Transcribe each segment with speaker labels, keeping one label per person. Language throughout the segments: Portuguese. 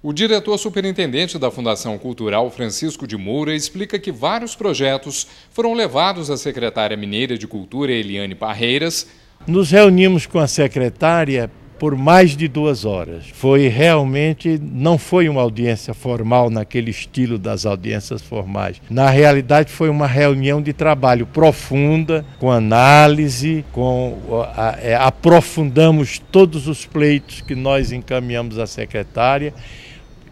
Speaker 1: O diretor-superintendente da Fundação Cultural, Francisco de Moura, explica que vários projetos foram levados à secretária mineira de Cultura, Eliane Parreiras.
Speaker 2: Nos reunimos com a secretária por mais de duas horas. Foi realmente, não foi uma audiência formal naquele estilo das audiências formais. Na realidade, foi uma reunião de trabalho profunda, com análise, com é, aprofundamos todos os pleitos que nós encaminhamos à secretária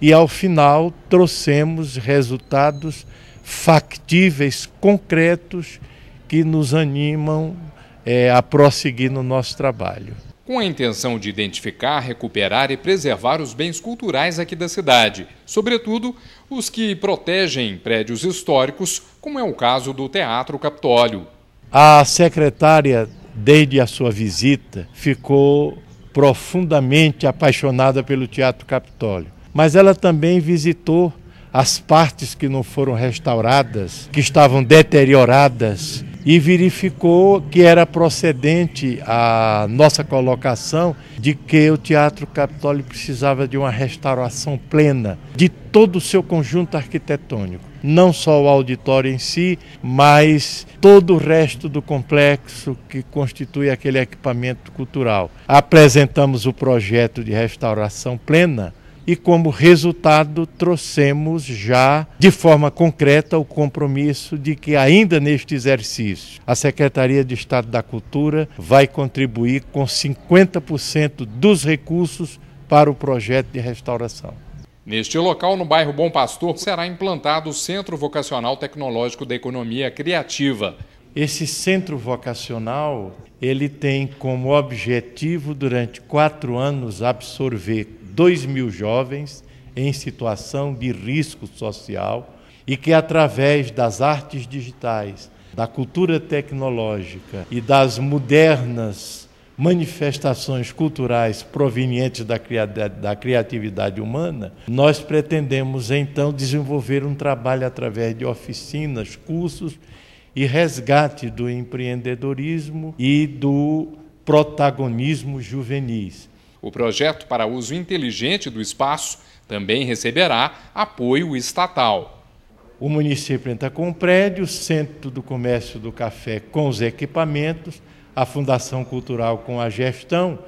Speaker 2: e ao final trouxemos resultados factíveis, concretos, que nos animam é, a prosseguir no nosso trabalho.
Speaker 1: Com a intenção de identificar, recuperar e preservar os bens culturais aqui da cidade, sobretudo os que protegem prédios históricos, como é o caso do Teatro Capitólio.
Speaker 2: A secretária, desde a sua visita, ficou profundamente apaixonada pelo Teatro Capitólio mas ela também visitou as partes que não foram restauradas, que estavam deterioradas, e verificou que era procedente a nossa colocação de que o Teatro Capitólio precisava de uma restauração plena de todo o seu conjunto arquitetônico. Não só o auditório em si, mas todo o resto do complexo que constitui aquele equipamento cultural. Apresentamos o projeto de restauração plena e, como resultado, trouxemos já de forma concreta o compromisso de que, ainda neste exercício, a Secretaria de Estado da Cultura vai contribuir com 50% dos recursos para o projeto de restauração.
Speaker 1: Neste local, no bairro Bom Pastor, será implantado o Centro Vocacional Tecnológico da Economia Criativa.
Speaker 2: Esse centro vocacional ele tem como objetivo durante quatro anos absorver 2 mil jovens em situação de risco social e que, através das artes digitais, da cultura tecnológica e das modernas manifestações culturais provenientes da, da criatividade humana, nós pretendemos então desenvolver um trabalho através de oficinas, cursos e resgate do empreendedorismo e do protagonismo juvenis.
Speaker 1: O projeto para uso inteligente do espaço também receberá apoio estatal.
Speaker 2: O município entra com o prédio, o Centro do Comércio do Café com os equipamentos, a Fundação Cultural com a gestão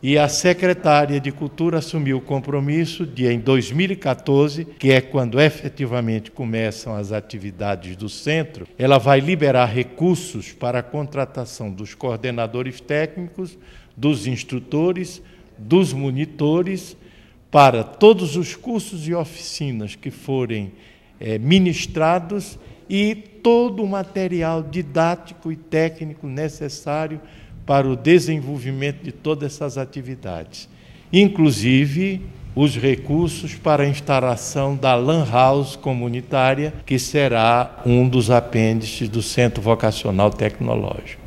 Speaker 2: e a secretária de Cultura assumiu o compromisso de, em 2014, que é quando efetivamente começam as atividades do centro, ela vai liberar recursos para a contratação dos coordenadores técnicos, dos instrutores, dos monitores para todos os cursos e oficinas que forem é, ministrados e todo o material didático e técnico necessário para o desenvolvimento de todas essas atividades, inclusive os recursos para a instalação da Lan House comunitária, que será um dos apêndices do Centro Vocacional Tecnológico.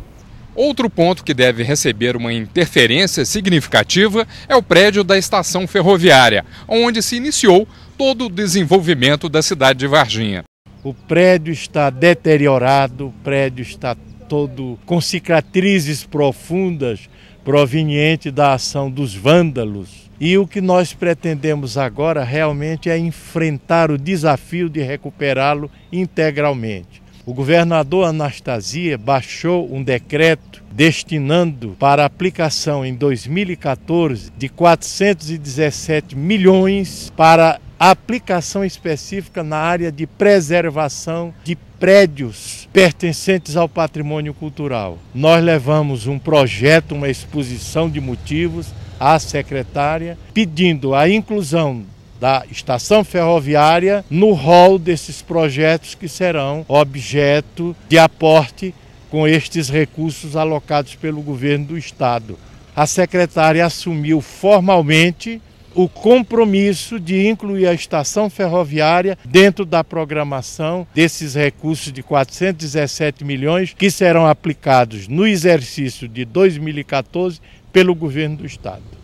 Speaker 1: Outro ponto que deve receber uma interferência significativa é o prédio da estação ferroviária, onde se iniciou todo o desenvolvimento da cidade de Varginha.
Speaker 2: O prédio está deteriorado, o prédio está todo com cicatrizes profundas proveniente da ação dos vândalos. E o que nós pretendemos agora realmente é enfrentar o desafio de recuperá-lo integralmente. O governador Anastasia baixou um decreto destinando para aplicação em 2014 de 417 milhões para aplicação específica na área de preservação de prédios pertencentes ao patrimônio cultural. Nós levamos um projeto, uma exposição de motivos à secretária, pedindo a inclusão da estação ferroviária no rol desses projetos que serão objeto de aporte com estes recursos alocados pelo governo do estado. A secretária assumiu formalmente o compromisso de incluir a estação ferroviária dentro da programação desses recursos de 417 milhões que serão aplicados no exercício de 2014 pelo governo do estado.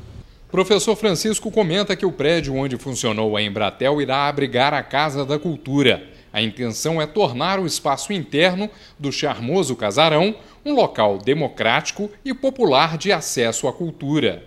Speaker 1: Professor Francisco comenta que o prédio onde funcionou a Embratel irá abrigar a Casa da Cultura. A intenção é tornar o espaço interno do charmoso casarão um local democrático
Speaker 2: e popular de acesso à cultura.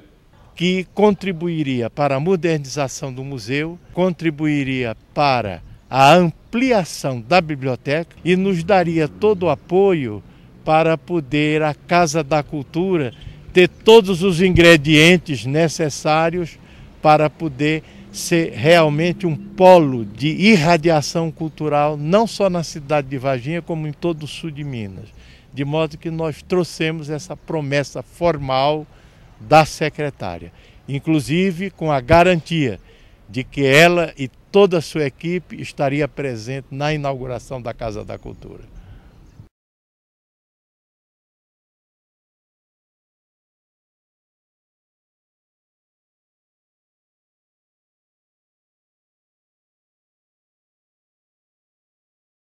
Speaker 2: Que contribuiria para a modernização do museu, contribuiria para a ampliação da biblioteca e nos daria todo o apoio para poder a Casa da Cultura ter todos os ingredientes necessários para poder ser realmente um polo de irradiação cultural, não só na cidade de Varginha, como em todo o sul de Minas. De modo que nós trouxemos essa promessa formal da secretária, inclusive com a garantia de que ela e toda a sua equipe estaria presente na inauguração da Casa da Cultura.